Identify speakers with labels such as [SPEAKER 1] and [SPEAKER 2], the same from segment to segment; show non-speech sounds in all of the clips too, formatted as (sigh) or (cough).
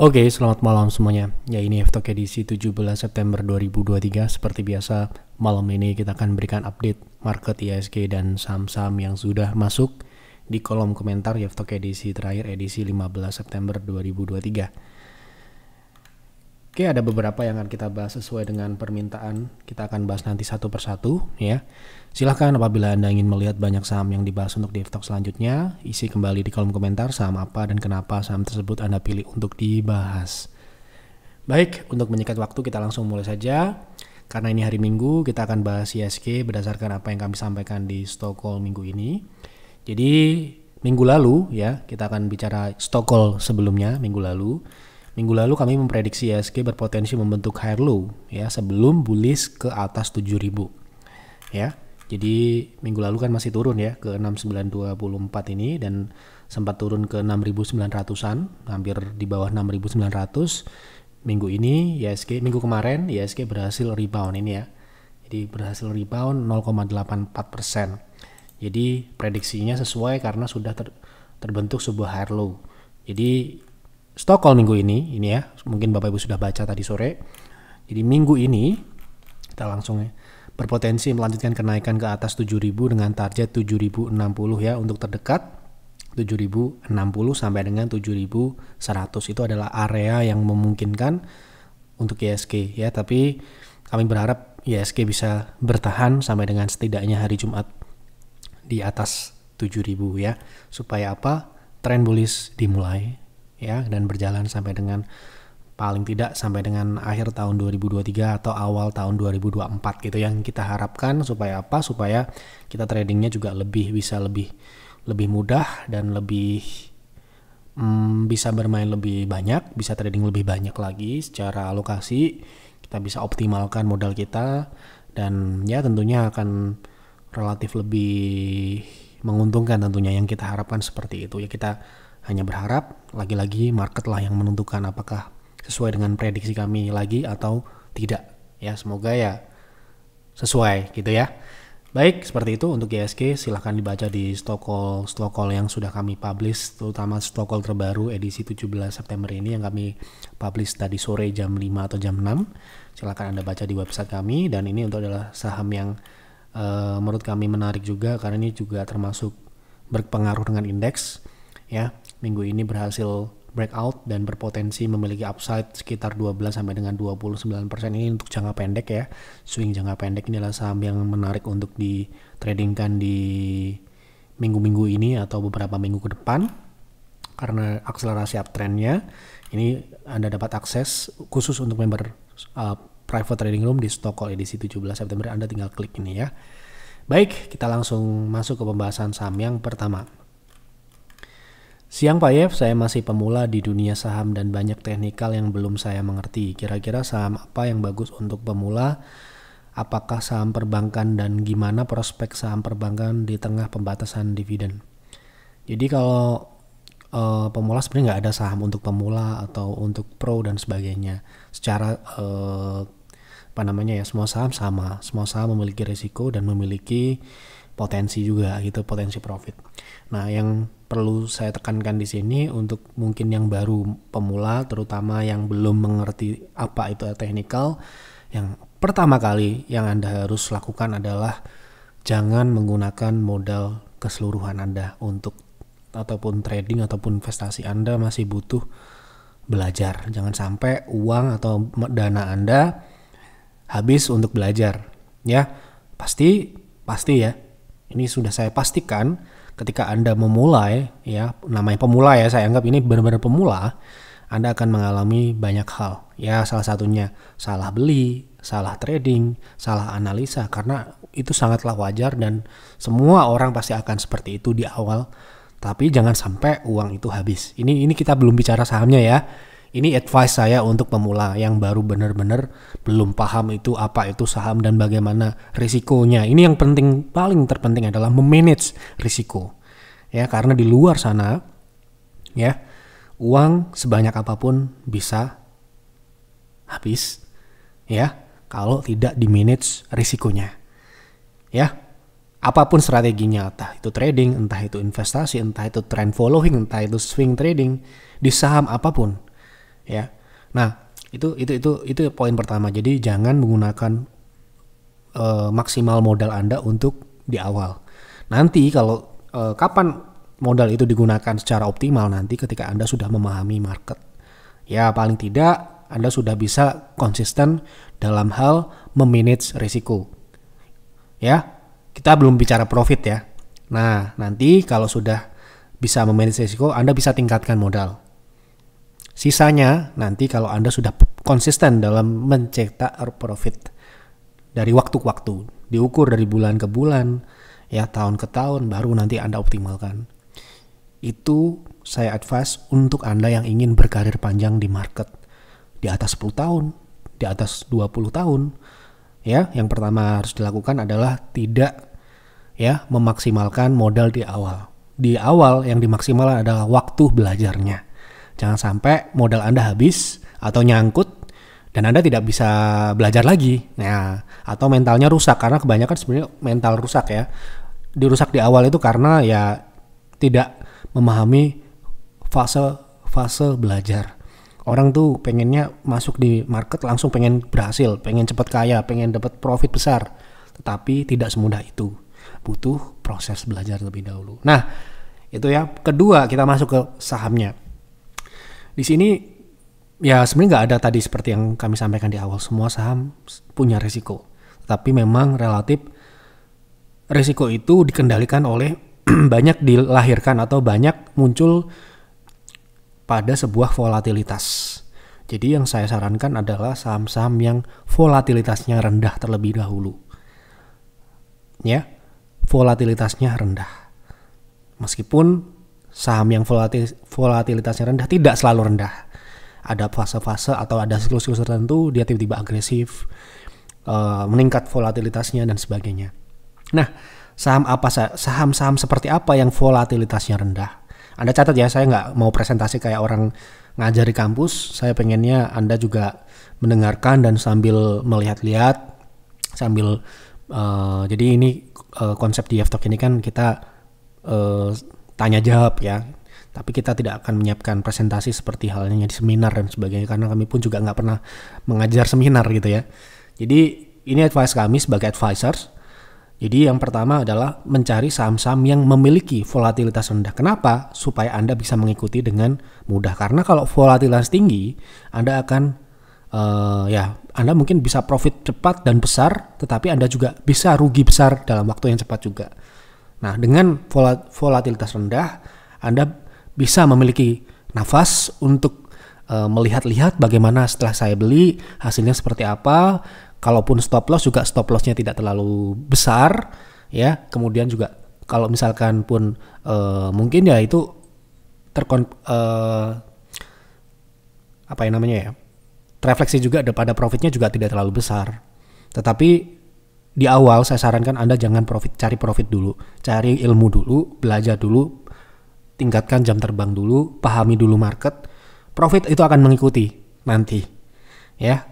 [SPEAKER 1] Oke, okay, selamat malam semuanya. Ya ini Eftok edisi 17 September 2023. Seperti biasa, malam ini kita akan berikan update market ISG dan saham-saham yang sudah masuk di kolom komentar Eftok edisi terakhir edisi 15 September 2023. Oke, ada beberapa yang akan kita bahas sesuai dengan permintaan. Kita akan bahas nanti satu persatu, ya. Silahkan apabila Anda ingin melihat banyak saham yang dibahas untuk di talk selanjutnya, isi kembali di kolom komentar saham apa dan kenapa saham tersebut Anda pilih untuk dibahas. Baik, untuk menyikat waktu kita langsung mulai saja. Karena ini hari Minggu, kita akan bahas ISG berdasarkan apa yang kami sampaikan di Stockholm minggu ini. Jadi, minggu lalu ya, kita akan bicara Stockholm sebelumnya, minggu lalu Minggu lalu kami memprediksi ISG e berpotensi membentuk higher low ya sebelum bullish ke atas 7000. Ya. Jadi minggu lalu kan masih turun ya ke 6924 ini dan sempat turun ke 6900-an, hampir di bawah 6900. Minggu ini ISG e minggu kemarin ISG e berhasil rebound ini ya. Jadi berhasil rebound 0,84%. Jadi prediksinya sesuai karena sudah ter, terbentuk sebuah higher low. Jadi Stockholm minggu ini, ini ya, mungkin Bapak Ibu sudah baca tadi sore. Jadi minggu ini kita langsung ya, berpotensi melanjutkan kenaikan ke atas 7000 dengan target 7060 ya untuk terdekat 7060 sampai dengan 7100 itu adalah area yang memungkinkan untuk ISG ya, tapi kami berharap ISG bisa bertahan sampai dengan setidaknya hari Jumat di atas 7000 ya. Supaya apa? Tren bullish dimulai ya dan berjalan sampai dengan paling tidak sampai dengan akhir tahun 2023 atau awal tahun 2024 gitu yang kita harapkan supaya apa supaya kita tradingnya juga lebih bisa lebih lebih mudah dan lebih hmm, bisa bermain lebih banyak bisa trading lebih banyak lagi secara alokasi kita bisa optimalkan modal kita dan ya tentunya akan relatif lebih menguntungkan tentunya yang kita harapkan seperti itu ya kita hanya berharap, lagi-lagi market lah yang menentukan apakah sesuai dengan prediksi kami lagi atau tidak. Ya, semoga ya sesuai gitu ya. Baik, seperti itu untuk GSK silahkan dibaca di stokol stokol yang sudah kami publish, terutama stokol terbaru edisi 17 September ini yang kami publish tadi sore jam 5 atau jam 6. Silahkan Anda baca di website kami dan ini untuk adalah saham yang uh, menurut kami menarik juga karena ini juga termasuk berpengaruh dengan indeks ya minggu ini berhasil breakout dan berpotensi memiliki upside sekitar 12 sampai dengan 29% ini untuk jangka pendek ya. Swing jangka pendek ini adalah saham yang menarik untuk di tradingkan di minggu-minggu ini atau beberapa minggu ke depan karena akselerasi uptrendnya ini Anda dapat akses khusus untuk member uh, private trading room di Stockholm edisi 17 September Anda tinggal klik ini ya. Baik, kita langsung masuk ke pembahasan saham yang pertama. Siang Pak Yev, saya masih pemula di dunia saham dan banyak teknikal yang belum saya mengerti. Kira-kira saham apa yang bagus untuk pemula? Apakah saham perbankan dan gimana prospek saham perbankan di tengah pembatasan dividen? Jadi kalau uh, pemula sebenarnya nggak ada saham untuk pemula atau untuk pro dan sebagainya. Secara uh, apa namanya ya, semua saham sama, semua saham memiliki risiko dan memiliki potensi juga gitu potensi profit. Nah, yang perlu saya tekankan di sini untuk mungkin yang baru pemula terutama yang belum mengerti apa itu technical yang pertama kali yang Anda harus lakukan adalah jangan menggunakan modal keseluruhan Anda untuk ataupun trading ataupun investasi Anda masih butuh belajar. Jangan sampai uang atau dana Anda habis untuk belajar, ya. Pasti pasti ya ini sudah saya pastikan ketika Anda memulai ya namanya pemula ya saya anggap ini benar-benar pemula Anda akan mengalami banyak hal ya salah satunya salah beli salah trading salah analisa karena itu sangatlah wajar dan semua orang pasti akan seperti itu di awal tapi jangan sampai uang itu habis ini ini kita belum bicara sahamnya ya ini advice saya untuk pemula yang baru benar-benar belum paham itu apa itu saham dan bagaimana risikonya. Ini yang penting paling terpenting adalah memanage risiko. Ya, karena di luar sana ya, uang sebanyak apapun bisa habis ya kalau tidak di manage risikonya. Ya. Apapun strateginya, entah itu trading, entah itu investasi, entah itu trend following, entah itu swing trading, di saham apapun ya. Nah, itu itu itu itu poin pertama. Jadi jangan menggunakan e, maksimal modal Anda untuk di awal. Nanti kalau e, kapan modal itu digunakan secara optimal nanti ketika Anda sudah memahami market. Ya, paling tidak Anda sudah bisa konsisten dalam hal memanage risiko. Ya, kita belum bicara profit ya. Nah, nanti kalau sudah bisa memanage risiko, Anda bisa tingkatkan modal. Sisanya nanti kalau Anda sudah konsisten dalam mencetak profit dari waktu ke waktu, diukur dari bulan ke bulan, ya tahun ke tahun baru nanti Anda optimalkan. Itu saya advice untuk Anda yang ingin berkarir panjang di market di atas 10 tahun, di atas 20 tahun. Ya, yang pertama harus dilakukan adalah tidak ya memaksimalkan modal di awal. Di awal yang dimaksimalkan adalah waktu belajarnya Jangan sampai modal Anda habis atau nyangkut dan Anda tidak bisa belajar lagi. Nah, atau mentalnya rusak karena kebanyakan sebenarnya mental rusak ya. Dirusak di awal itu karena ya tidak memahami fase fase belajar. Orang tuh pengennya masuk di market langsung pengen berhasil, pengen cepat kaya, pengen dapat profit besar. Tetapi tidak semudah itu. Butuh proses belajar lebih dahulu. Nah, itu ya. Kedua, kita masuk ke sahamnya di sini ya sebenarnya nggak ada tadi seperti yang kami sampaikan di awal semua saham punya resiko tapi memang relatif resiko itu dikendalikan oleh (clears throat) banyak dilahirkan atau banyak muncul pada sebuah volatilitas. Jadi yang saya sarankan adalah saham-saham yang volatilitasnya rendah terlebih dahulu. Ya, volatilitasnya rendah. Meskipun saham yang volatil, volatilitasnya rendah tidak selalu rendah. Ada fase-fase atau ada siklus-siklus tertentu dia tiba-tiba agresif, e, meningkat volatilitasnya dan sebagainya. Nah, saham apa saham-saham seperti apa yang volatilitasnya rendah? Anda catat ya, saya nggak mau presentasi kayak orang ngajar di kampus. Saya pengennya Anda juga mendengarkan dan sambil melihat-lihat, sambil e, jadi ini e, konsep di f ini kan kita e, tanya jawab ya tapi kita tidak akan menyiapkan presentasi seperti halnya di seminar dan sebagainya karena kami pun juga nggak pernah mengajar seminar gitu ya jadi ini advice kami sebagai advisors jadi yang pertama adalah mencari saham-saham yang memiliki volatilitas rendah. Kenapa? Supaya Anda bisa mengikuti dengan mudah. Karena kalau volatilitas tinggi, Anda akan uh, ya, Anda mungkin bisa profit cepat dan besar, tetapi Anda juga bisa rugi besar dalam waktu yang cepat juga. Nah, dengan volatilitas rendah, Anda bisa memiliki nafas untuk e, melihat-lihat bagaimana setelah saya beli hasilnya seperti apa. Kalaupun stop loss juga stop lossnya tidak terlalu besar, ya. Kemudian juga kalau misalkan pun e, mungkin ya itu terkon e, apa yang namanya ya refleksi juga daripada profitnya juga tidak terlalu besar. Tetapi di awal saya sarankan Anda jangan profit, cari profit dulu, cari ilmu dulu, belajar dulu, tingkatkan jam terbang dulu, pahami dulu market, profit itu akan mengikuti nanti. Ya,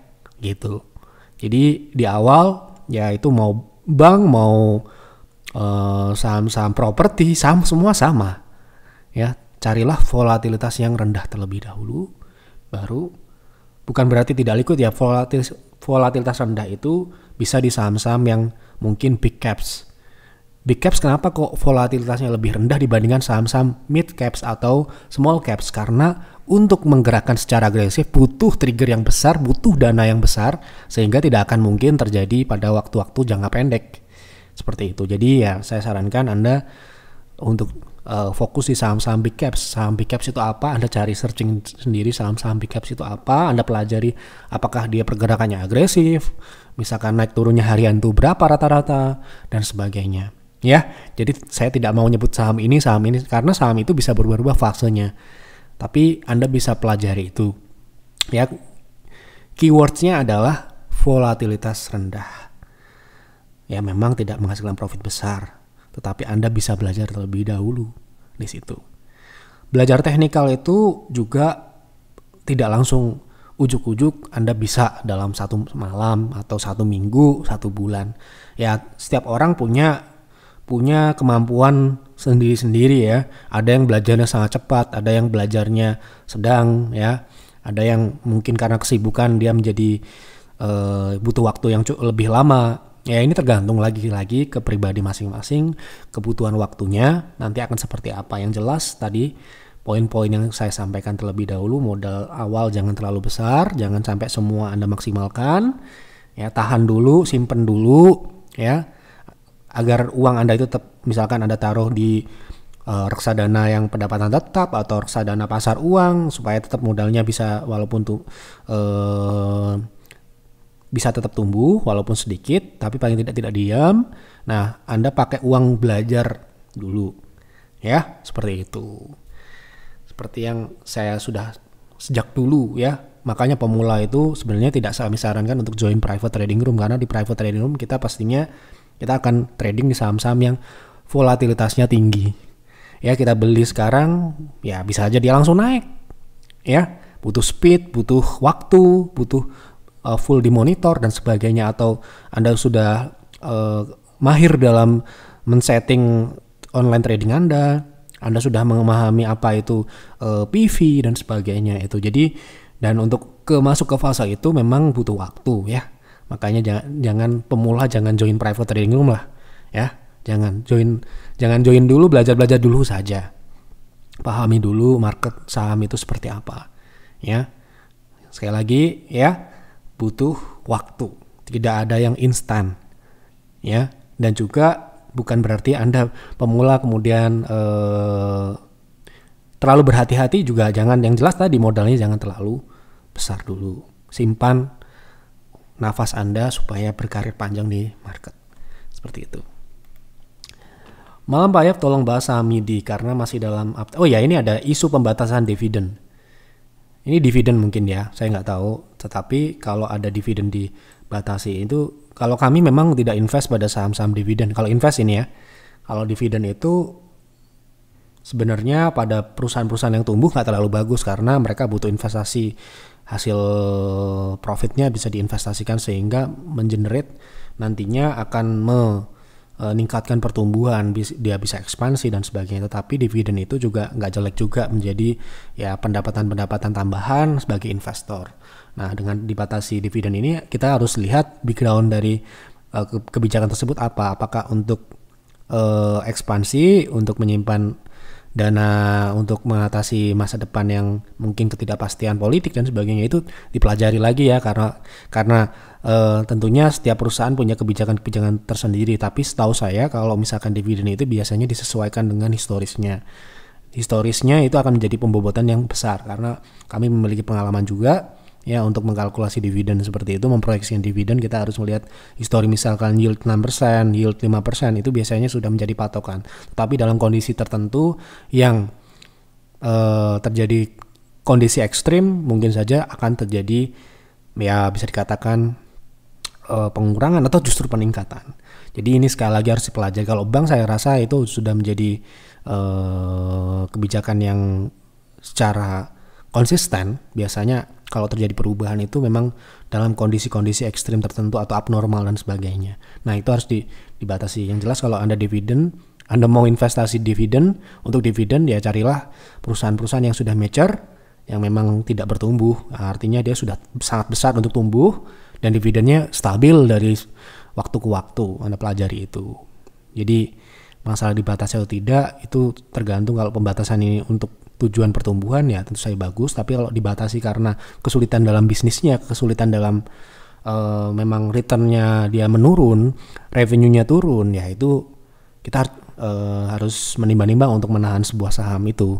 [SPEAKER 1] gitu. Jadi di awal ya itu mau bank, mau saham eh, saham-saham properti, saham semua sama. Ya, carilah volatilitas yang rendah terlebih dahulu baru bukan berarti tidak liquid ya volatilitas volatilitas rendah itu bisa di saham-saham yang mungkin big caps. Big caps kenapa kok volatilitasnya lebih rendah dibandingkan saham-saham mid caps atau small caps? Karena untuk menggerakkan secara agresif butuh trigger yang besar, butuh dana yang besar, sehingga tidak akan mungkin terjadi pada waktu-waktu jangka pendek. Seperti itu. Jadi ya saya sarankan Anda untuk uh, fokus di saham-saham big caps. Saham big caps itu apa? Anda cari searching sendiri saham-saham big caps itu apa? Anda pelajari apakah dia pergerakannya agresif, misalkan naik turunnya harian itu berapa rata-rata dan sebagainya. Ya, jadi saya tidak mau nyebut saham ini saham ini karena saham itu bisa berubah-ubah fasenya. Tapi Anda bisa pelajari itu. Ya, keywordsnya adalah volatilitas rendah. Ya memang tidak menghasilkan profit besar, tetapi Anda bisa belajar terlebih dahulu di situ. Belajar teknikal itu juga tidak langsung ujuk-ujuk Anda bisa dalam satu malam atau satu minggu, satu bulan. Ya, setiap orang punya punya kemampuan sendiri-sendiri ya. Ada yang belajarnya sangat cepat, ada yang belajarnya sedang ya. Ada yang mungkin karena kesibukan dia menjadi uh, butuh waktu yang lebih lama ya ini tergantung lagi-lagi ke pribadi masing-masing, kebutuhan waktunya, nanti akan seperti apa. Yang jelas tadi poin-poin yang saya sampaikan terlebih dahulu, modal awal jangan terlalu besar, jangan sampai semua Anda maksimalkan. Ya, tahan dulu, simpen dulu ya. Agar uang Anda itu tetap misalkan Anda taruh di uh, reksadana yang pendapatan tetap atau reksadana pasar uang supaya tetap modalnya bisa walaupun tuh eh, bisa tetap tumbuh walaupun sedikit tapi paling tidak tidak diam. Nah, Anda pakai uang belajar dulu. Ya, seperti itu. Seperti yang saya sudah sejak dulu ya. Makanya pemula itu sebenarnya tidak saya sarankan untuk join private trading room karena di private trading room kita pastinya kita akan trading di saham-saham yang volatilitasnya tinggi. Ya, kita beli sekarang ya bisa aja dia langsung naik. Ya, butuh speed, butuh waktu, butuh uh, full monitor dan sebagainya atau Anda sudah uh, mahir dalam men-setting online trading Anda, Anda sudah memahami apa itu uh, PV dan sebagainya itu. Jadi dan untuk ke masuk ke fase itu memang butuh waktu ya. Makanya jangan, jangan pemula jangan join private trading room lah ya. Jangan join jangan join dulu belajar-belajar dulu saja. Pahami dulu market saham itu seperti apa ya. Sekali lagi ya, butuh waktu, tidak ada yang instan. Ya, dan juga bukan berarti Anda pemula kemudian eh, terlalu berhati-hati juga jangan yang jelas tadi modalnya jangan terlalu besar dulu. Simpan nafas Anda supaya berkarir panjang di market. Seperti itu. Malam Pak Yap tolong bahas saham MIDI karena masih dalam Oh ya ini ada isu pembatasan dividen ini dividen mungkin ya saya nggak tahu tetapi kalau ada dividen dibatasi itu kalau kami memang tidak invest pada saham-saham dividen kalau invest ini ya kalau dividen itu sebenarnya pada perusahaan-perusahaan yang tumbuh nggak terlalu bagus karena mereka butuh investasi hasil profitnya bisa diinvestasikan sehingga mengenerate nantinya akan me meningkatkan eh, pertumbuhan, bis, dia bisa ekspansi dan sebagainya. Tetapi dividen itu juga nggak jelek juga menjadi ya pendapatan-pendapatan tambahan sebagai investor. Nah, dengan dibatasi dividen ini kita harus lihat background dari uh, kebijakan tersebut apa? Apakah untuk uh, ekspansi untuk menyimpan dana untuk mengatasi masa depan yang mungkin ketidakpastian politik dan sebagainya itu dipelajari lagi ya karena karena e, tentunya setiap perusahaan punya kebijakan-kebijakan tersendiri tapi setahu saya kalau misalkan dividen itu biasanya disesuaikan dengan historisnya historisnya itu akan menjadi pembobotan yang besar karena kami memiliki pengalaman juga ya untuk mengkalkulasi dividen seperti itu memproyeksikan dividen kita harus melihat histori misalkan yield 6% yield 5% itu biasanya sudah menjadi patokan tapi dalam kondisi tertentu yang eh, terjadi kondisi ekstrim mungkin saja akan terjadi ya bisa dikatakan eh, pengurangan atau justru peningkatan jadi ini sekali lagi harus dipelajari kalau bank saya rasa itu sudah menjadi eh, kebijakan yang secara konsisten biasanya kalau terjadi perubahan itu memang dalam kondisi-kondisi ekstrim tertentu atau abnormal dan sebagainya. Nah itu harus di, dibatasi. Yang jelas kalau Anda dividen, Anda mau investasi dividen, untuk dividen ya carilah perusahaan-perusahaan yang sudah mature, yang memang tidak bertumbuh. Artinya dia sudah sangat besar untuk tumbuh dan dividennya stabil dari waktu ke waktu. Anda pelajari itu. Jadi masalah dibatasi atau tidak itu tergantung kalau pembatasan ini untuk tujuan pertumbuhan ya tentu saya bagus tapi kalau dibatasi karena kesulitan dalam bisnisnya kesulitan dalam uh, memang returnnya dia menurun revenue-nya turun ya itu kita uh, harus menimbang-nimbang untuk menahan sebuah saham itu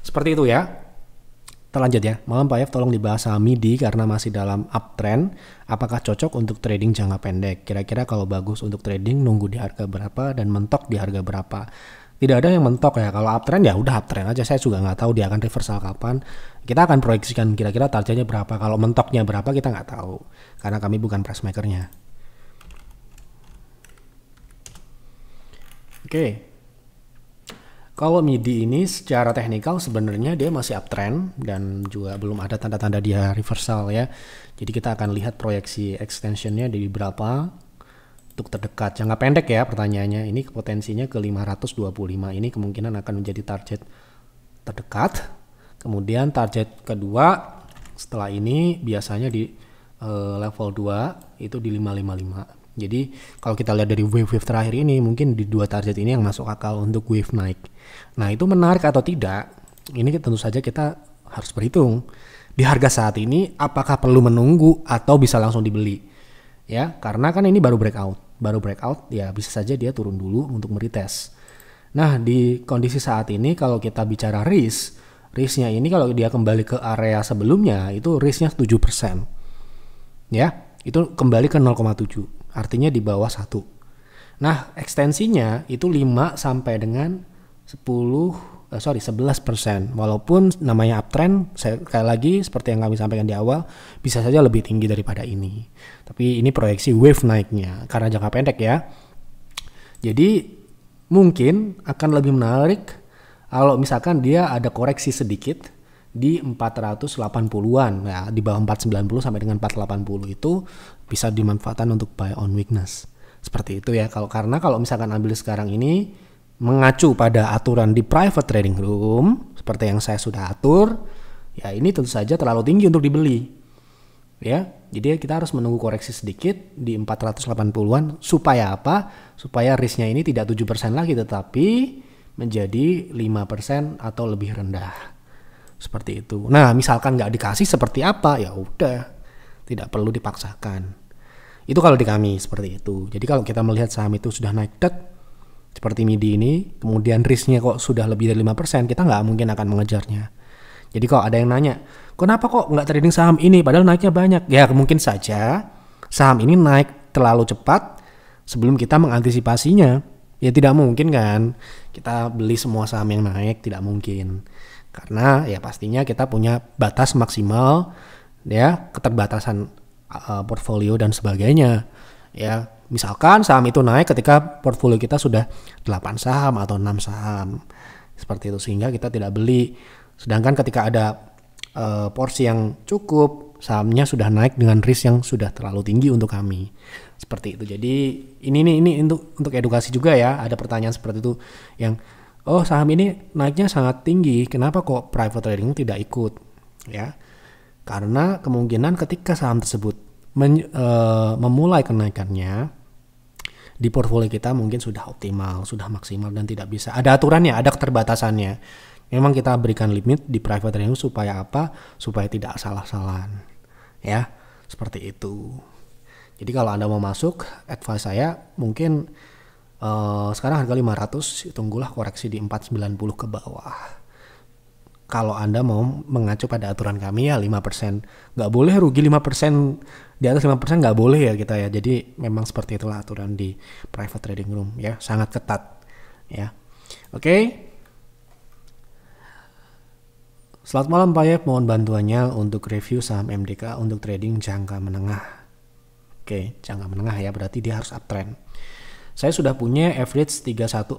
[SPEAKER 1] seperti itu ya kita lanjut ya malam Pak Yev tolong dibahas saham MIDI karena masih dalam uptrend apakah cocok untuk trading jangka pendek kira-kira kalau bagus untuk trading nunggu di harga berapa dan mentok di harga berapa tidak ada yang mentok ya kalau uptrend ya udah uptrend aja saya juga nggak tahu dia akan reversal kapan kita akan proyeksikan kira-kira targetnya berapa kalau mentoknya berapa kita nggak tahu karena kami bukan price makernya oke okay. kalau midi ini secara teknikal sebenarnya dia masih uptrend dan juga belum ada tanda-tanda dia reversal ya jadi kita akan lihat proyeksi extensionnya di berapa untuk terdekat jangka pendek ya pertanyaannya ini potensinya ke 525 ini kemungkinan akan menjadi target terdekat kemudian target kedua setelah ini biasanya di uh, level 2 itu di 555 jadi kalau kita lihat dari wave-wave terakhir ini mungkin di dua target ini yang masuk akal untuk wave naik nah itu menarik atau tidak ini tentu saja kita harus berhitung di harga saat ini apakah perlu menunggu atau bisa langsung dibeli ya karena kan ini baru breakout baru breakout, ya bisa saja dia turun dulu untuk meretest. Nah, di kondisi saat ini kalau kita bicara risk, risknya ini kalau dia kembali ke area sebelumnya itu risknya 7%. Ya, itu kembali ke 0,7, artinya di bawah 1. Nah, ekstensinya itu 5 sampai dengan 10 uh, sorry 11% walaupun namanya uptrend saya sekali lagi seperti yang kami sampaikan di awal bisa saja lebih tinggi daripada ini tapi ini proyeksi wave naiknya karena jangka pendek ya jadi mungkin akan lebih menarik kalau misalkan dia ada koreksi sedikit di 480-an ya nah, di bawah 490 sampai dengan 480 itu bisa dimanfaatkan untuk buy on weakness seperti itu ya kalau karena kalau misalkan ambil sekarang ini mengacu pada aturan di private trading room seperti yang saya sudah atur, ya ini tentu saja terlalu tinggi untuk dibeli. Ya, jadi kita harus menunggu koreksi sedikit di 480-an supaya apa? Supaya risknya ini tidak 7% lagi tetapi menjadi 5% atau lebih rendah. Seperti itu. Nah, misalkan nggak dikasih seperti apa? Ya udah, tidak perlu dipaksakan. Itu kalau di kami seperti itu. Jadi kalau kita melihat saham itu sudah naik dek, seperti MIDI ini, kemudian risknya kok sudah lebih dari 5%, kita nggak mungkin akan mengejarnya. Jadi kok ada yang nanya, kenapa kok nggak trading saham ini padahal naiknya banyak? Ya mungkin saja saham ini naik terlalu cepat sebelum kita mengantisipasinya. Ya tidak mungkin kan kita beli semua saham yang naik, tidak mungkin. Karena ya pastinya kita punya batas maksimal ya keterbatasan uh, portfolio dan sebagainya. Ya Misalkan saham itu naik ketika portfolio kita sudah 8 saham atau 6 saham. Seperti itu sehingga kita tidak beli. Sedangkan ketika ada e, porsi yang cukup, sahamnya sudah naik dengan risk yang sudah terlalu tinggi untuk kami. Seperti itu. Jadi ini ini ini untuk untuk edukasi juga ya. Ada pertanyaan seperti itu yang oh saham ini naiknya sangat tinggi, kenapa kok private trading tidak ikut? Ya. Karena kemungkinan ketika saham tersebut men, uh, memulai kenaikannya di portfolio kita mungkin sudah optimal, sudah maksimal dan tidak bisa. Ada aturannya, ada keterbatasannya. Memang kita berikan limit di private revenue supaya apa? Supaya tidak salah-salahan. Ya, seperti itu. Jadi kalau Anda mau masuk, advice saya mungkin uh, sekarang harga 500, tunggulah koreksi di 490 ke bawah. Kalau Anda mau mengacu pada aturan kami ya 5%. Nggak boleh rugi 5% di atas 5% nggak boleh ya kita ya. Jadi memang seperti itulah aturan di private trading room ya, sangat ketat ya. Oke. Okay. Selamat malam Pak Yep, mohon bantuannya untuk review saham MDK untuk trading jangka menengah. Oke, okay, jangka menengah ya, berarti dia harus uptrend. Saya sudah punya average 3140.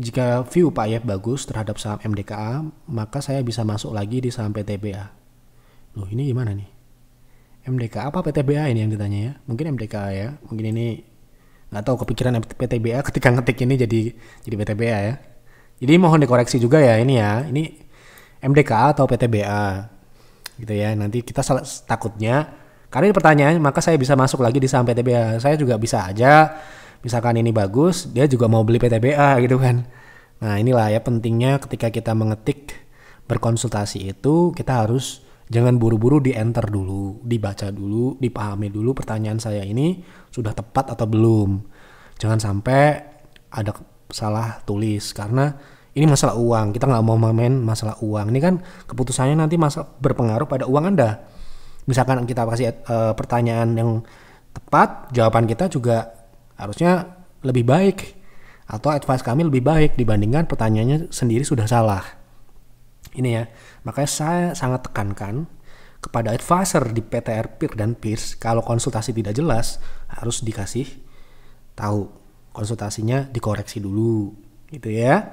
[SPEAKER 1] Jika view Pak Yep bagus terhadap saham MDKA, maka saya bisa masuk lagi di saham PTBA. Loh ini gimana nih? MDK apa PTBA ini yang ditanya ya? Mungkin MDK ya, mungkin ini nggak tahu kepikiran PTBA ketika ngetik ini jadi jadi PTBA ya. Jadi mohon dikoreksi juga ya ini ya, ini MDK atau PTBA gitu ya. Nanti kita takutnya karena ini pertanyaan maka saya bisa masuk lagi di saham PTBA. Saya juga bisa aja misalkan ini bagus, dia juga mau beli PTBA gitu kan. Nah inilah ya pentingnya ketika kita mengetik berkonsultasi itu kita harus Jangan buru-buru di enter dulu, dibaca dulu, dipahami dulu pertanyaan saya ini sudah tepat atau belum. Jangan sampai ada salah tulis karena ini masalah uang. Kita nggak mau main masalah uang. Ini kan keputusannya nanti masalah berpengaruh pada uang Anda. Misalkan kita kasih uh, pertanyaan yang tepat, jawaban kita juga harusnya lebih baik atau advice kami lebih baik dibandingkan pertanyaannya sendiri sudah salah. Ini ya, Makanya saya sangat tekankan kepada advisor di PT Peer dan Pierce kalau konsultasi tidak jelas harus dikasih tahu konsultasinya dikoreksi dulu gitu ya.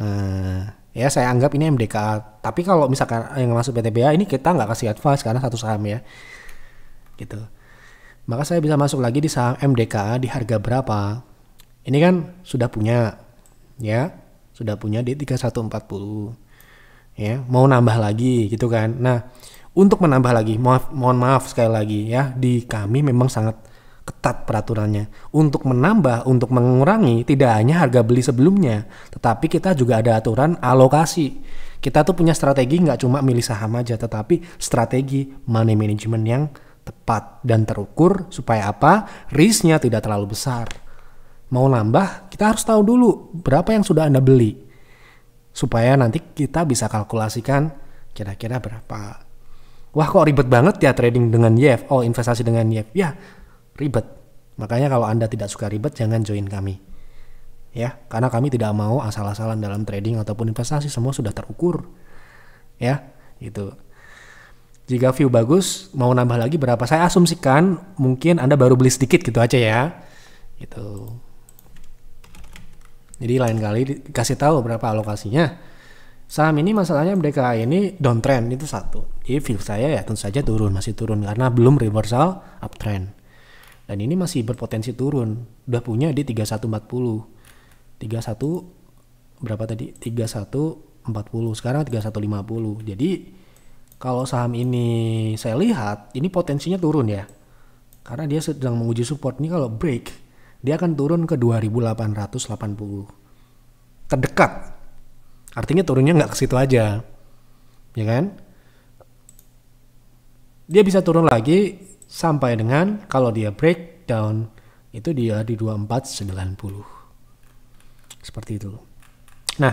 [SPEAKER 1] Nah, ya saya anggap ini MDKA. Tapi kalau misalkan yang masuk PTBA ini kita nggak kasih advice karena satu saham ya. Gitu. Maka saya bisa masuk lagi di saham MDKA di harga berapa. Ini kan sudah punya ya, sudah punya di 3140 ya mau nambah lagi gitu kan nah untuk menambah lagi maaf, mohon maaf sekali lagi ya di kami memang sangat ketat peraturannya untuk menambah untuk mengurangi tidak hanya harga beli sebelumnya tetapi kita juga ada aturan alokasi kita tuh punya strategi nggak cuma milih saham aja tetapi strategi money management yang tepat dan terukur supaya apa risknya tidak terlalu besar mau nambah kita harus tahu dulu berapa yang sudah anda beli supaya nanti kita bisa kalkulasikan kira-kira berapa. Wah kok ribet banget ya trading dengan YF, oh investasi dengan YF. Ya ribet. Makanya kalau Anda tidak suka ribet jangan join kami. Ya, karena kami tidak mau asal-asalan dalam trading ataupun investasi semua sudah terukur. Ya, itu Jika view bagus, mau nambah lagi berapa? Saya asumsikan mungkin Anda baru beli sedikit gitu aja ya. itu jadi lain kali dikasih tahu berapa alokasinya. Saham ini masalahnya mereka ini downtrend itu satu. Jadi view saya ya tentu saja turun, masih turun karena belum reversal uptrend. Dan ini masih berpotensi turun. Udah punya di 3140. 31 berapa tadi? 3140. Sekarang 3150. Jadi kalau saham ini saya lihat ini potensinya turun ya. Karena dia sedang menguji support ini kalau break dia akan turun ke 2880 terdekat. Artinya turunnya nggak ke situ aja. Ya kan? Dia bisa turun lagi sampai dengan kalau dia breakdown itu dia di 2490. Seperti itu. Nah,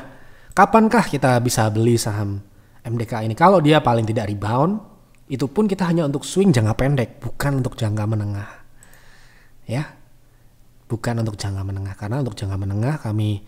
[SPEAKER 1] kapankah kita bisa beli saham MDK ini? Kalau dia paling tidak rebound, itu pun kita hanya untuk swing jangka pendek, bukan untuk jangka menengah. Ya, bukan untuk jangka menengah karena untuk jangka menengah kami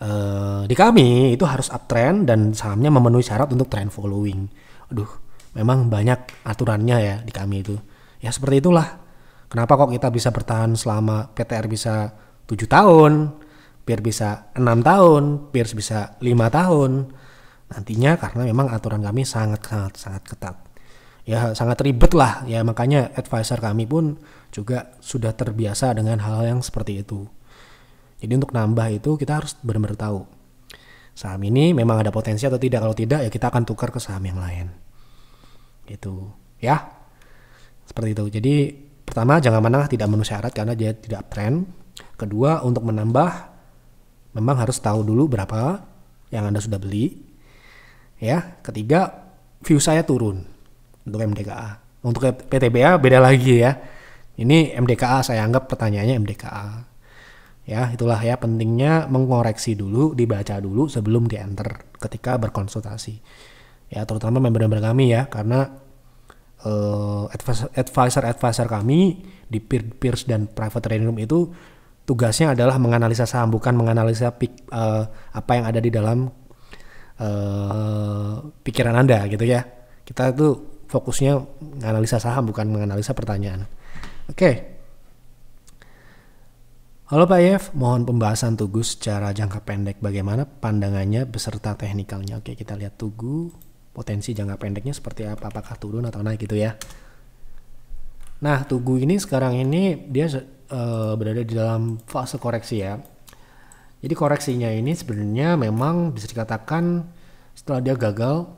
[SPEAKER 1] eh, di kami itu harus uptrend dan sahamnya memenuhi syarat untuk trend following. Aduh, memang banyak aturannya ya di kami itu. Ya seperti itulah. Kenapa kok kita bisa bertahan selama PTR bisa 7 tahun, biar bisa 6 tahun, biar bisa 5 tahun. Nantinya karena memang aturan kami sangat sangat sangat ketat. Ya sangat ribet lah ya makanya advisor kami pun juga sudah terbiasa dengan hal yang seperti itu. Jadi untuk nambah itu kita harus benar-benar tahu saham ini memang ada potensi atau tidak. Kalau tidak ya kita akan tukar ke saham yang lain. Gitu ya. Seperti itu. Jadi pertama jangan menang tidak memenuhi syarat karena dia tidak trend. Kedua untuk menambah memang harus tahu dulu berapa yang Anda sudah beli. Ya, ketiga view saya turun untuk MDKA. Untuk PTBA beda lagi ya ini MDKA saya anggap pertanyaannya MDKA. Ya, itulah ya pentingnya mengoreksi dulu, dibaca dulu sebelum di enter ketika berkonsultasi. Ya, terutama member-member kami ya, karena eh, advisor-advisor kami di peer-peers dan private training room itu tugasnya adalah menganalisa saham bukan menganalisa pik, eh, apa yang ada di dalam eh, pikiran Anda gitu ya. Kita itu fokusnya menganalisa saham bukan menganalisa pertanyaan. Oke. Okay. Halo Pak Yev, mohon pembahasan Tugu secara jangka pendek. Bagaimana pandangannya beserta teknikalnya? Oke, kita lihat Tugu, potensi jangka pendeknya seperti apa, apakah turun atau naik gitu ya. Nah, Tugu ini sekarang ini dia uh, berada di dalam fase koreksi ya. Jadi koreksinya ini sebenarnya memang bisa dikatakan setelah dia gagal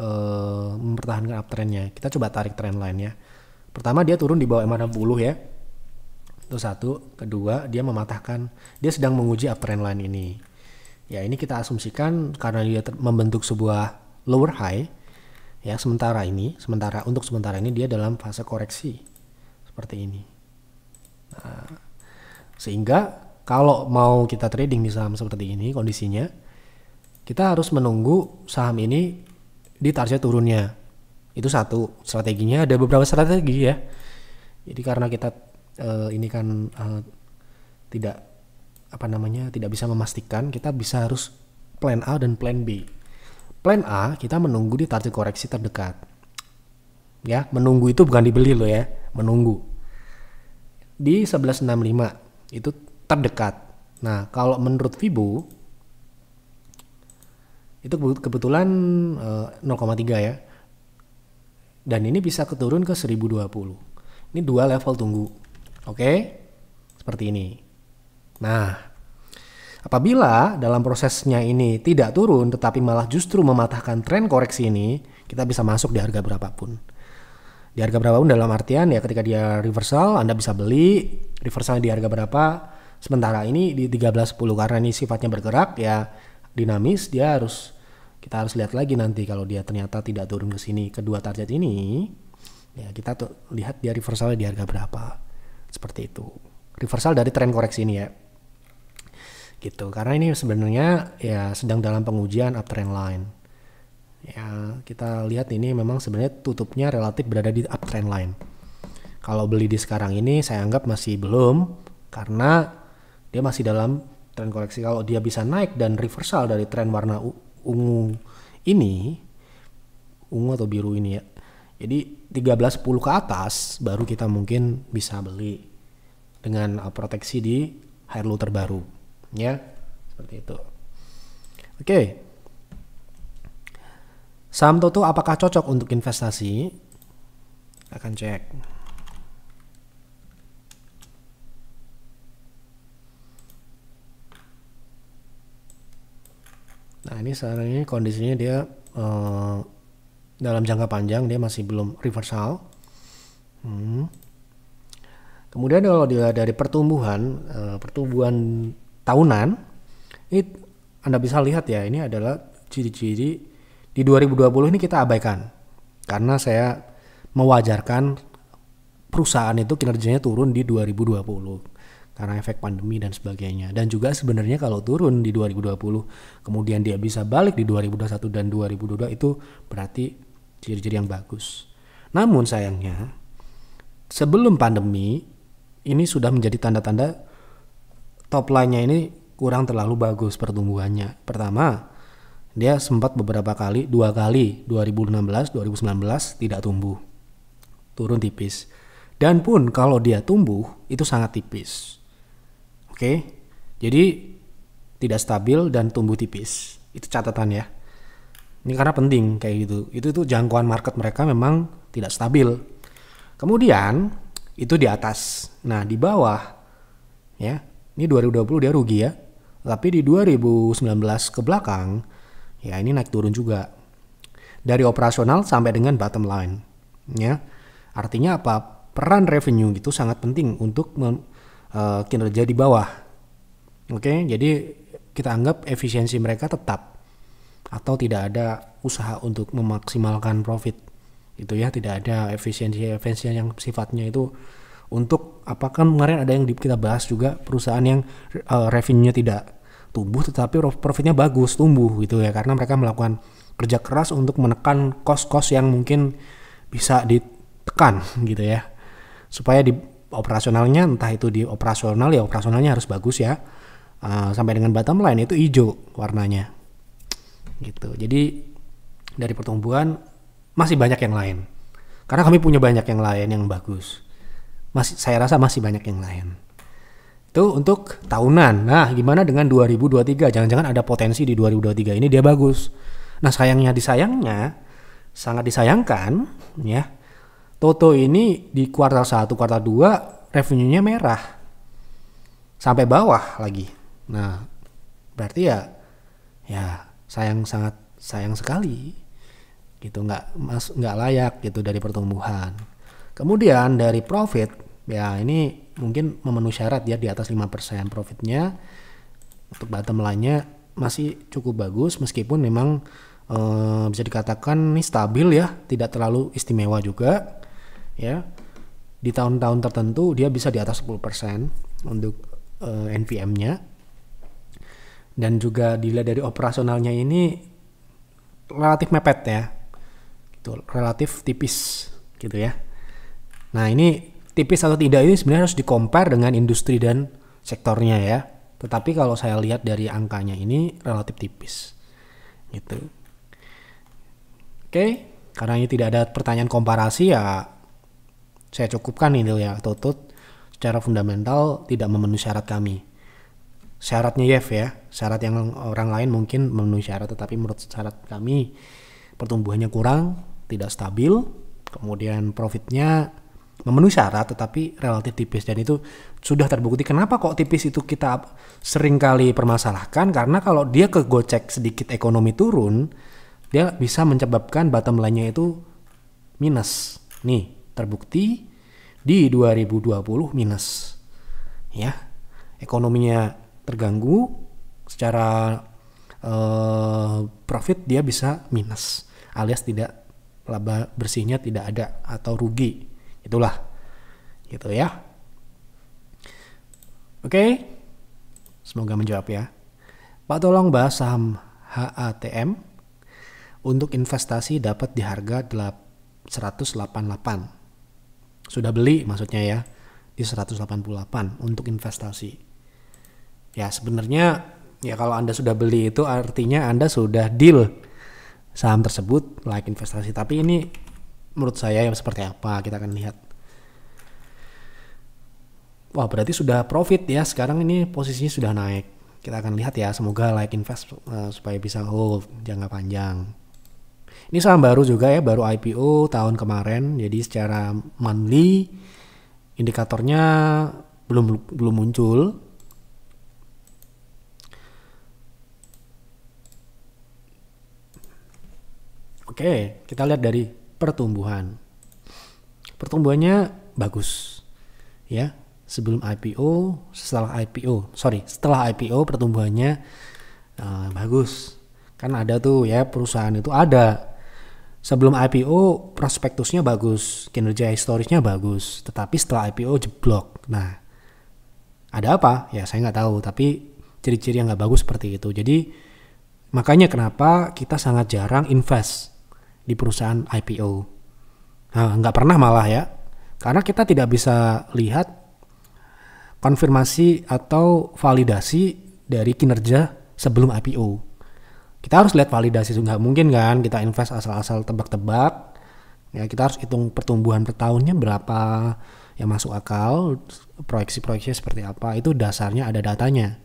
[SPEAKER 1] uh, mempertahankan uptrendnya. Kita coba tarik trend lainnya. ya Pertama dia turun di bawah M60 ya. Itu satu. Kedua dia mematahkan. Dia sedang menguji uptrend line ini. Ya ini kita asumsikan karena dia membentuk sebuah lower high. Ya sementara ini, sementara untuk sementara ini dia dalam fase koreksi seperti ini. Nah, sehingga kalau mau kita trading di saham seperti ini kondisinya, kita harus menunggu saham ini di target turunnya. Itu satu strateginya. Ada beberapa strategi ya. Jadi karena kita uh, ini kan uh, tidak apa namanya tidak bisa memastikan, kita bisa harus plan A dan plan B. Plan A kita menunggu di target koreksi terdekat. Ya, menunggu itu bukan dibeli loh ya, menunggu. Di 1165 itu terdekat. Nah, kalau menurut Fibo itu kebetulan 0,3 eh, ya. Dan ini bisa keturun ke 1020. Ini dua level tunggu. Oke? Seperti ini. Nah, apabila dalam prosesnya ini tidak turun tetapi malah justru mematahkan tren koreksi ini, kita bisa masuk di harga berapapun. Di harga berapapun dalam artian ya ketika dia reversal Anda bisa beli, reversalnya di harga berapa, sementara ini di 13.10 karena ini sifatnya bergerak ya dinamis dia harus kita harus lihat lagi nanti kalau dia ternyata tidak turun ke sini kedua target ini, ya kita tuh lihat dia reversalnya di harga berapa. Seperti itu. Reversal dari tren koreksi ini ya. Gitu. Karena ini sebenarnya ya sedang dalam pengujian uptrend line. Ya, kita lihat ini memang sebenarnya tutupnya relatif berada di uptrend line. Kalau beli di sekarang ini saya anggap masih belum karena dia masih dalam tren koreksi. Kalau dia bisa naik dan reversal dari tren warna ungu ini ungu atau biru ini ya jadi 1310 ke atas baru kita mungkin bisa beli dengan uh, proteksi di low terbaru ya seperti itu oke okay. saham Toto apakah cocok untuk investasi akan cek Nah ini sekarang ini kondisinya dia uh, dalam jangka panjang dia masih belum reversal. Hmm. Kemudian kalau dia dari pertumbuhan uh, pertumbuhan tahunan, ini anda bisa lihat ya ini adalah ciri-ciri di 2020 ini kita abaikan karena saya mewajarkan perusahaan itu kinerjanya turun di 2020 karena efek pandemi dan sebagainya. Dan juga sebenarnya kalau turun di 2020 kemudian dia bisa balik di 2021 dan 2022 itu berarti ciri-ciri yang bagus. Namun sayangnya sebelum pandemi ini sudah menjadi tanda-tanda top line-nya ini kurang terlalu bagus pertumbuhannya. Pertama, dia sempat beberapa kali, dua kali 2016, 2019 tidak tumbuh. Turun tipis. Dan pun kalau dia tumbuh itu sangat tipis Oke. Jadi tidak stabil dan tumbuh tipis. Itu catatan ya. Ini karena penting kayak gitu. Itu tuh jangkauan market mereka memang tidak stabil. Kemudian itu di atas. Nah, di bawah ya. Ini 2020 dia rugi ya. Tapi di 2019 ke belakang ya ini naik turun juga. Dari operasional sampai dengan bottom line ya. Artinya apa? Peran revenue itu sangat penting untuk Eh, kinerja di bawah. Oke, jadi kita anggap efisiensi mereka tetap atau tidak ada usaha untuk memaksimalkan profit. Itu ya, tidak ada efisiensi-efisiensi yang sifatnya itu untuk apakah kemarin ada yang kita bahas juga perusahaan yang uh, revenue-nya tidak tumbuh tetapi profitnya bagus tumbuh gitu ya karena mereka melakukan kerja keras untuk menekan kos-kos yang mungkin bisa ditekan gitu ya supaya di, operasionalnya entah itu di operasional ya operasionalnya harus bagus ya uh, sampai dengan bottom line itu hijau warnanya gitu jadi dari pertumbuhan masih banyak yang lain karena kami punya banyak yang lain yang bagus masih saya rasa masih banyak yang lain itu untuk tahunan nah gimana dengan 2023 jangan-jangan ada potensi di 2023 ini dia bagus nah sayangnya disayangnya sangat disayangkan ya Toto ini di kuartal 1, kuartal 2 revenue-nya merah. Sampai bawah lagi. Nah, berarti ya ya sayang sangat sayang sekali gitu nggak mas nggak layak gitu dari pertumbuhan kemudian dari profit ya ini mungkin memenuhi syarat ya di atas 5% profitnya untuk bottom line-nya masih cukup bagus meskipun memang e, bisa dikatakan ini stabil ya tidak terlalu istimewa juga ya di tahun-tahun tertentu dia bisa di atas 10% untuk uh, eh, NPM-nya dan juga dilihat dari operasionalnya ini relatif mepet ya itu relatif tipis gitu ya nah ini tipis atau tidak ini sebenarnya harus dikompar dengan industri dan sektornya ya tetapi kalau saya lihat dari angkanya ini relatif tipis gitu oke karena ini tidak ada pertanyaan komparasi ya saya cukupkan ini ya Tutut secara fundamental tidak memenuhi syarat kami syaratnya Yev ya syarat yang orang lain mungkin memenuhi syarat tetapi menurut syarat kami pertumbuhannya kurang tidak stabil kemudian profitnya memenuhi syarat tetapi relatif tipis dan itu sudah terbukti kenapa kok tipis itu kita sering kali permasalahkan karena kalau dia kegocek sedikit ekonomi turun dia bisa menyebabkan bottom line-nya itu minus nih terbukti di 2020 minus. Ya. Ekonominya terganggu secara eh, profit dia bisa minus alias tidak laba bersihnya tidak ada atau rugi. Itulah. Gitu ya. Oke. Semoga menjawab ya. Pak tolong bahas saham HATM untuk investasi dapat di harga 188 sudah beli maksudnya ya di 188 untuk investasi. Ya sebenarnya ya kalau Anda sudah beli itu artinya Anda sudah deal saham tersebut like investasi. Tapi ini menurut saya ya seperti apa kita akan lihat. Wah berarti sudah profit ya sekarang ini posisinya sudah naik. Kita akan lihat ya semoga like invest uh, supaya bisa hold jangka panjang. Ini saham baru juga ya, baru IPO tahun kemarin. Jadi secara monthly indikatornya belum belum muncul. Oke, kita lihat dari pertumbuhan. Pertumbuhannya bagus. Ya, sebelum IPO, setelah IPO, sorry, setelah IPO pertumbuhannya uh, bagus. Kan ada tuh ya perusahaan itu ada sebelum IPO prospektusnya bagus, kinerja historisnya bagus, tetapi setelah IPO jeblok. Nah, ada apa? Ya saya nggak tahu, tapi ciri-ciri yang nggak bagus seperti itu. Jadi makanya kenapa kita sangat jarang invest di perusahaan IPO. Nah, nggak pernah malah ya, karena kita tidak bisa lihat konfirmasi atau validasi dari kinerja sebelum IPO kita harus lihat validasi nggak mungkin kan kita invest asal-asal tebak-tebak ya kita harus hitung pertumbuhan per tahunnya berapa yang masuk akal proyeksi proyeksi seperti apa itu dasarnya ada datanya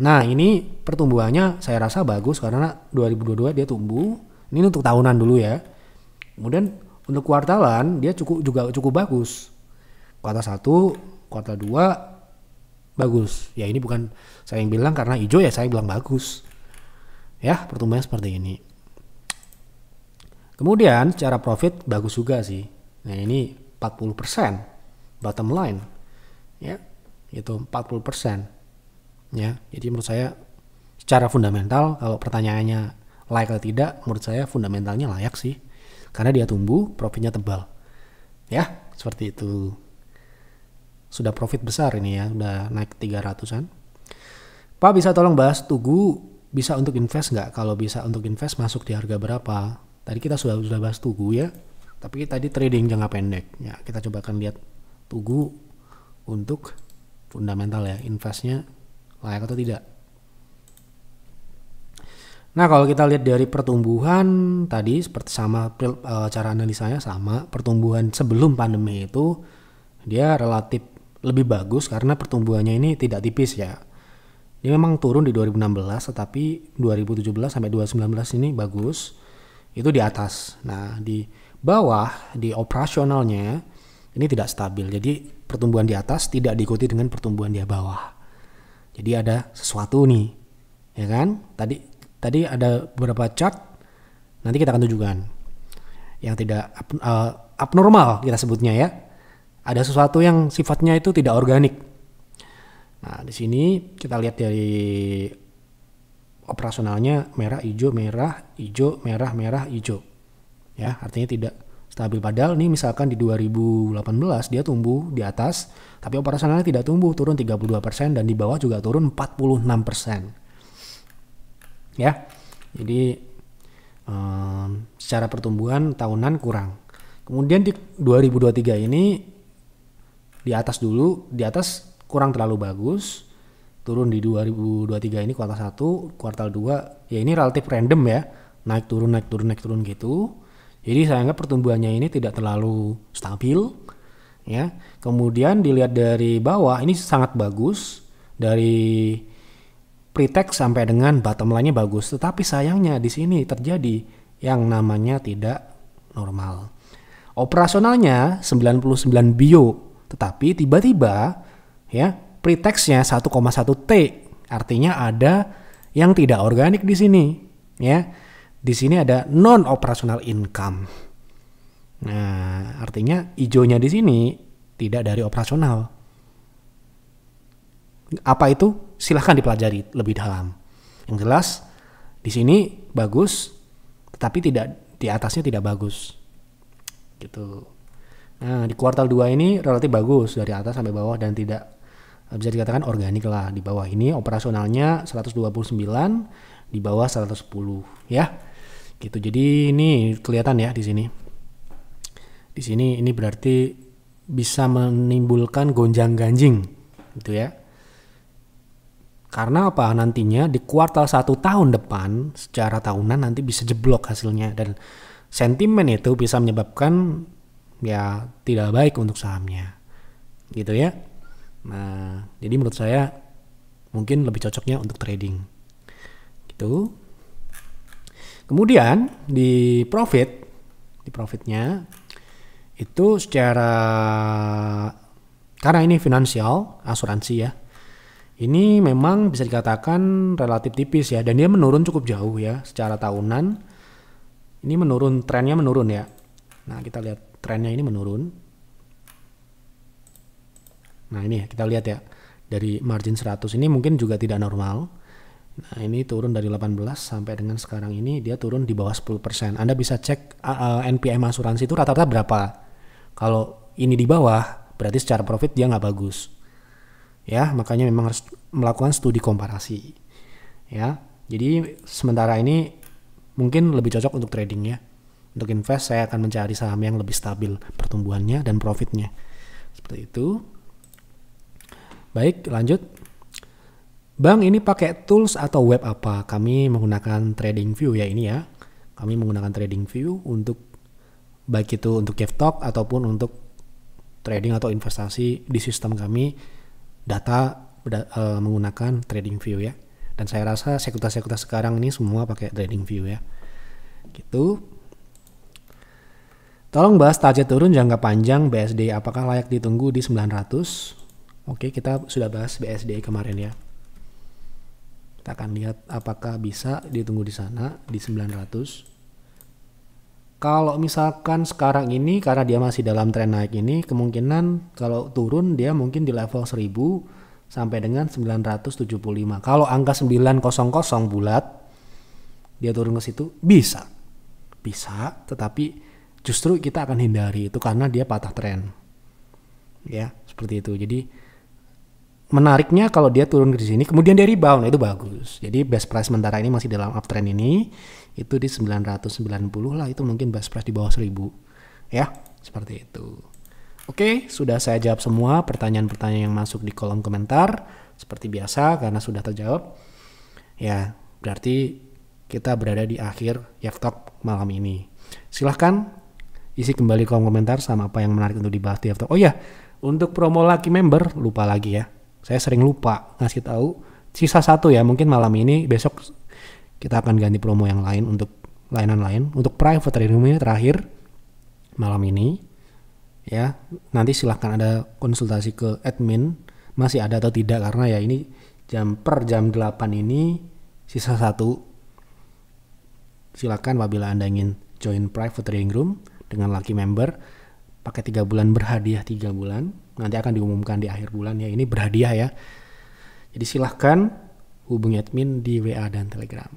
[SPEAKER 1] nah ini pertumbuhannya saya rasa bagus karena 2022 dia tumbuh ini untuk tahunan dulu ya kemudian untuk kuartalan dia cukup juga cukup bagus kuartal satu, kuartal dua bagus ya ini bukan saya yang bilang karena hijau ya saya bilang bagus Ya, pertumbuhannya seperti ini. Kemudian secara profit bagus juga sih. Nah, ini 40% bottom line. Ya, itu 40%. Ya, jadi menurut saya secara fundamental kalau pertanyaannya layak atau tidak, menurut saya fundamentalnya layak sih. Karena dia tumbuh, profitnya tebal. Ya, seperti itu. Sudah profit besar ini ya, sudah naik 300-an. Pak bisa tolong bahas Tugu bisa untuk invest nggak? Kalau bisa untuk invest masuk di harga berapa? Tadi kita sudah sudah bahas tugu ya, tapi tadi trading jangka pendek. Ya, kita coba akan lihat tugu untuk fundamental ya, investnya layak atau tidak. Nah kalau kita lihat dari pertumbuhan tadi seperti sama e, cara analisanya sama pertumbuhan sebelum pandemi itu dia relatif lebih bagus karena pertumbuhannya ini tidak tipis ya dia memang turun di 2016 tetapi 2017 sampai 2019 ini bagus. Itu di atas. Nah, di bawah di operasionalnya ini tidak stabil. Jadi pertumbuhan di atas tidak diikuti dengan pertumbuhan di bawah. Jadi ada sesuatu nih. Ya kan? Tadi tadi ada beberapa chart nanti kita akan tunjukkan yang tidak uh, abnormal kita sebutnya ya. Ada sesuatu yang sifatnya itu tidak organik Nah, di sini kita lihat dari operasionalnya merah, hijau, merah, hijau, merah, merah, hijau. Ya, artinya tidak stabil. Padahal nih misalkan di 2018 dia tumbuh di atas, tapi operasionalnya tidak tumbuh, turun 32% dan di bawah juga turun 46%. Ya, jadi um, secara pertumbuhan tahunan kurang. Kemudian di 2023 ini di atas dulu, di atas kurang terlalu bagus turun di 2023 ini kuartal 1, kuartal 2 ya ini relatif random ya naik turun naik turun naik turun gitu jadi saya anggap pertumbuhannya ini tidak terlalu stabil ya kemudian dilihat dari bawah ini sangat bagus dari pretext sampai dengan bottom line-nya bagus tetapi sayangnya di sini terjadi yang namanya tidak normal operasionalnya 99 bio tetapi tiba-tiba ya pretextnya 1,1 t artinya ada yang tidak organik di sini ya di sini ada non operasional income nah artinya ijonya di sini tidak dari operasional apa itu silahkan dipelajari lebih dalam yang jelas di sini bagus tetapi tidak di atasnya tidak bagus gitu nah di kuartal 2 ini relatif bagus dari atas sampai bawah dan tidak Eh, bisa dikatakan organik lah di bawah ini operasionalnya 129 di bawah 110 ya gitu jadi ini kelihatan ya di sini di sini ini berarti bisa menimbulkan gonjang ganjing gitu ya karena apa nantinya di kuartal satu tahun depan secara tahunan nanti bisa jeblok hasilnya dan sentimen itu bisa menyebabkan ya tidak baik untuk sahamnya gitu ya Nah, jadi menurut saya mungkin lebih cocoknya untuk trading. Gitu. Kemudian di profit, di profitnya itu secara karena ini finansial, asuransi ya. Ini memang bisa dikatakan relatif tipis ya dan dia menurun cukup jauh ya secara tahunan. Ini menurun, trennya menurun ya. Nah, kita lihat trennya ini menurun Nah ini kita lihat ya dari margin 100 ini mungkin juga tidak normal. Nah ini turun dari 18 sampai dengan sekarang ini dia turun di bawah 10%. Anda bisa cek NPM asuransi itu rata-rata berapa. Kalau ini di bawah berarti secara profit dia nggak bagus. Ya makanya memang harus melakukan studi komparasi. Ya jadi sementara ini mungkin lebih cocok untuk trading ya. Untuk invest saya akan mencari saham yang lebih stabil pertumbuhannya dan profitnya. Seperti itu. Baik, lanjut. Bang, ini pakai tools atau web apa? Kami menggunakan Trading View ya ini ya. Kami menggunakan Trading View untuk baik itu untuk talk ataupun untuk trading atau investasi di sistem kami data uh, menggunakan View ya. Dan saya rasa sekuritas-sekuritas sekarang ini semua pakai Trading View ya. Gitu. Tolong bahas target turun jangka panjang BSD apakah layak ditunggu di 900? Oke, kita sudah bahas BSD kemarin ya. Kita akan lihat apakah bisa ditunggu di sana di 900. Kalau misalkan sekarang ini karena dia masih dalam tren naik ini, kemungkinan kalau turun dia mungkin di level 1000 sampai dengan 975. Kalau angka 900 bulat dia turun ke situ bisa. Bisa, tetapi justru kita akan hindari itu karena dia patah tren. Ya, seperti itu. Jadi menariknya kalau dia turun ke sini kemudian dia rebound itu bagus jadi best price sementara ini masih dalam uptrend ini itu di 990 lah itu mungkin best price di bawah 1000 ya seperti itu oke sudah saya jawab semua pertanyaan-pertanyaan yang masuk di kolom komentar seperti biasa karena sudah terjawab ya berarti kita berada di akhir Yaftalk malam ini silahkan isi kembali kolom komentar sama apa yang menarik untuk dibahas di Yaftalk oh ya untuk promo lagi member lupa lagi ya saya sering lupa ngasih tahu sisa satu ya mungkin malam ini besok kita akan ganti promo yang lain untuk layanan lain untuk private room ini terakhir malam ini ya nanti silahkan ada konsultasi ke admin masih ada atau tidak karena ya ini jam per jam 8 ini sisa satu silahkan apabila anda ingin join private trading room dengan lucky member pakai tiga bulan berhadiah tiga bulan nanti akan diumumkan di akhir bulan ya ini berhadiah ya jadi silahkan hubungi admin di WA dan Telegram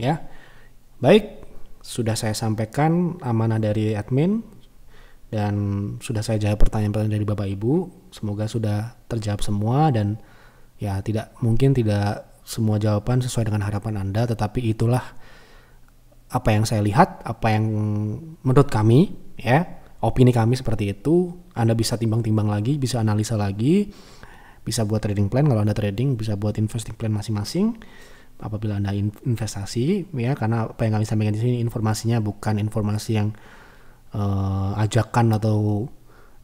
[SPEAKER 1] ya baik sudah saya sampaikan amanah dari admin dan sudah saya jawab pertanyaan-pertanyaan dari Bapak Ibu semoga sudah terjawab semua dan ya tidak mungkin tidak semua jawaban sesuai dengan harapan Anda tetapi itulah apa yang saya lihat apa yang menurut kami ya Opini kami seperti itu. Anda bisa timbang-timbang lagi, bisa analisa lagi, bisa buat trading plan kalau Anda trading, bisa buat investing plan masing-masing apabila Anda investasi ya karena apa yang kami sampaikan di sini informasinya bukan informasi yang uh, ajakan atau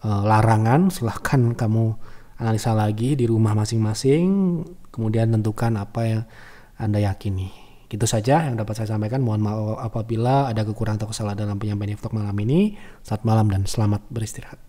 [SPEAKER 1] uh, larangan, silahkan kamu analisa lagi di rumah masing-masing kemudian tentukan apa yang Anda yakini. Itu saja yang dapat saya sampaikan. Mohon maaf apabila ada kekurangan atau kesalahan dalam penyampaian vlog malam ini. saat malam dan selamat beristirahat.